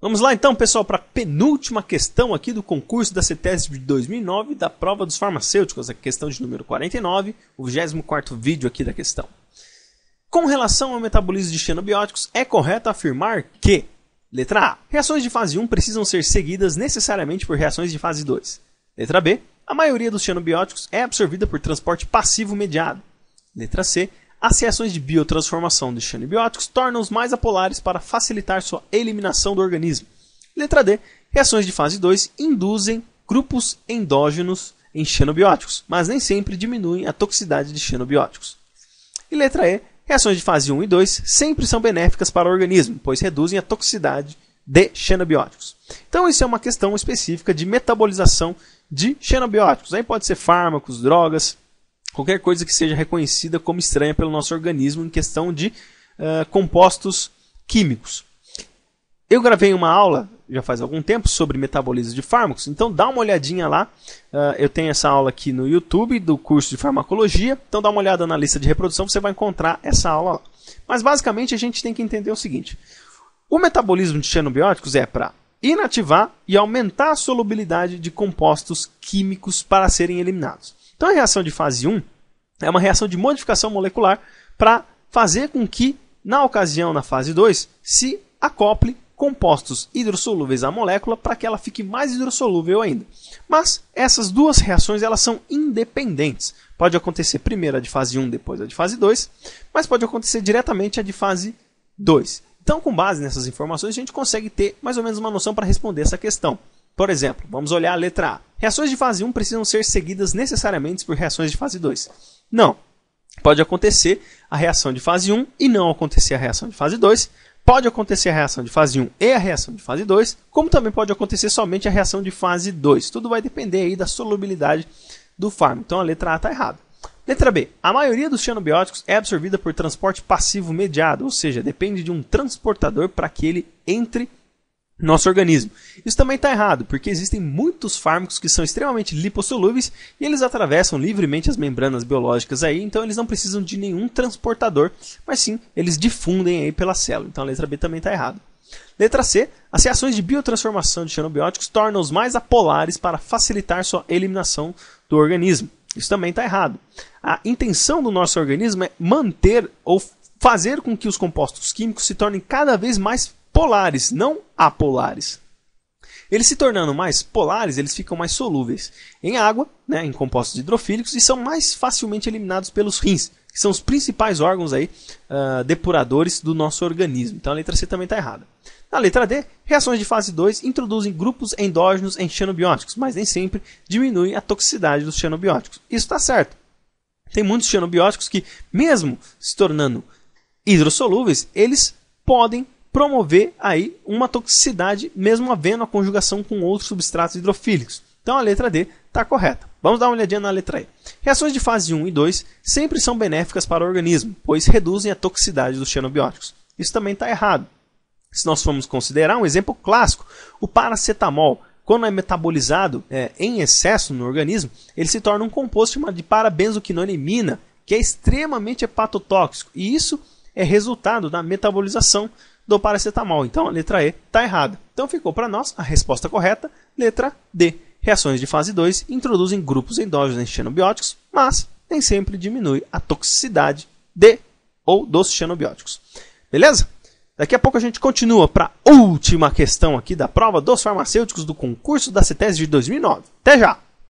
Vamos lá então, pessoal, para a penúltima questão aqui do concurso da CETESB de 2009, da prova dos farmacêuticos, a questão de número 49, o 24º vídeo aqui da questão. Com relação ao metabolismo de xenobióticos, é correto afirmar que Letra A. Reações de fase 1 precisam ser seguidas necessariamente por reações de fase 2. Letra B. A maioria dos xenobióticos é absorvida por transporte passivo mediado. Letra C. As reações de biotransformação de xenobióticos tornam-os mais apolares para facilitar sua eliminação do organismo. Letra D. Reações de fase 2 induzem grupos endógenos em xenobióticos, mas nem sempre diminuem a toxicidade de xenobióticos. E letra E. Reações de fase 1 e 2 sempre são benéficas para o organismo, pois reduzem a toxicidade de xenobióticos. Então, isso é uma questão específica de metabolização de xenobióticos. Aí pode ser fármacos, drogas, qualquer coisa que seja reconhecida como estranha pelo nosso organismo em questão de uh, compostos químicos. Eu gravei uma aula já faz algum tempo sobre metabolismo de fármacos, então dá uma olhadinha lá. Uh, eu tenho essa aula aqui no YouTube do curso de farmacologia, então dá uma olhada na lista de reprodução, você vai encontrar essa aula lá. Mas basicamente a gente tem que entender o seguinte: o metabolismo de xenobióticos é para inativar e aumentar a solubilidade de compostos químicos para serem eliminados. Então a reação de fase 1 é uma reação de modificação molecular para fazer com que, na ocasião, na fase 2, se acople compostos hidrossolúveis à molécula para que ela fique mais hidrossolúvel ainda. Mas essas duas reações elas são independentes. Pode acontecer primeiro a de fase 1, depois a de fase 2, mas pode acontecer diretamente a de fase 2. Então, com base nessas informações, a gente consegue ter mais ou menos uma noção para responder essa questão. Por exemplo, vamos olhar a letra A. Reações de fase 1 precisam ser seguidas necessariamente por reações de fase 2. Não. Pode acontecer a reação de fase 1 e não acontecer a reação de fase 2. Pode acontecer a reação de fase 1 e a reação de fase 2, como também pode acontecer somente a reação de fase 2. Tudo vai depender aí da solubilidade do fármaco. Então a letra A está errada. Letra B. A maioria dos xenobióticos é absorvida por transporte passivo mediado, ou seja, depende de um transportador para que ele entre nosso organismo. Isso também está errado, porque existem muitos fármacos que são extremamente lipossolúveis e eles atravessam livremente as membranas biológicas aí, então eles não precisam de nenhum transportador, mas sim eles difundem aí pela célula. Então a letra B também está errada. Letra C, as reações de biotransformação de xenobióticos tornam-os mais apolares para facilitar sua eliminação do organismo. Isso também está errado. A intenção do nosso organismo é manter ou fazer com que os compostos químicos se tornem cada vez mais polares, não apolares. Eles se tornando mais polares, eles ficam mais solúveis em água, né, em compostos hidrofílicos, e são mais facilmente eliminados pelos rins, que são os principais órgãos aí, uh, depuradores do nosso organismo. Então a letra C também está errada. Na letra D, reações de fase 2 introduzem grupos endógenos em xenobióticos, mas nem sempre diminuem a toxicidade dos xenobióticos. Isso está certo. Tem muitos xenobióticos que, mesmo se tornando hidrossolúveis, eles podem promover aí uma toxicidade, mesmo havendo a conjugação com outros substratos hidrofílicos. Então a letra D está correta. Vamos dar uma olhadinha na letra E. Reações de fase 1 e 2 sempre são benéficas para o organismo, pois reduzem a toxicidade dos xenobióticos. Isso também está errado. Se nós formos considerar um exemplo clássico, o paracetamol, quando é metabolizado é, em excesso no organismo, ele se torna um composto chamado de parabenzoquinonemina, que é extremamente hepatotóxico. E isso é resultado da metabolização do paracetamol. Então a letra E está errada. Então ficou para nós a resposta correta, letra D. Reações de fase 2 introduzem grupos endógenos xenobióticos, mas nem sempre diminui a toxicidade de ou dos xenobióticos. Beleza? Daqui a pouco a gente continua para a última questão aqui da prova dos farmacêuticos do concurso da CETES de 2009. Até já!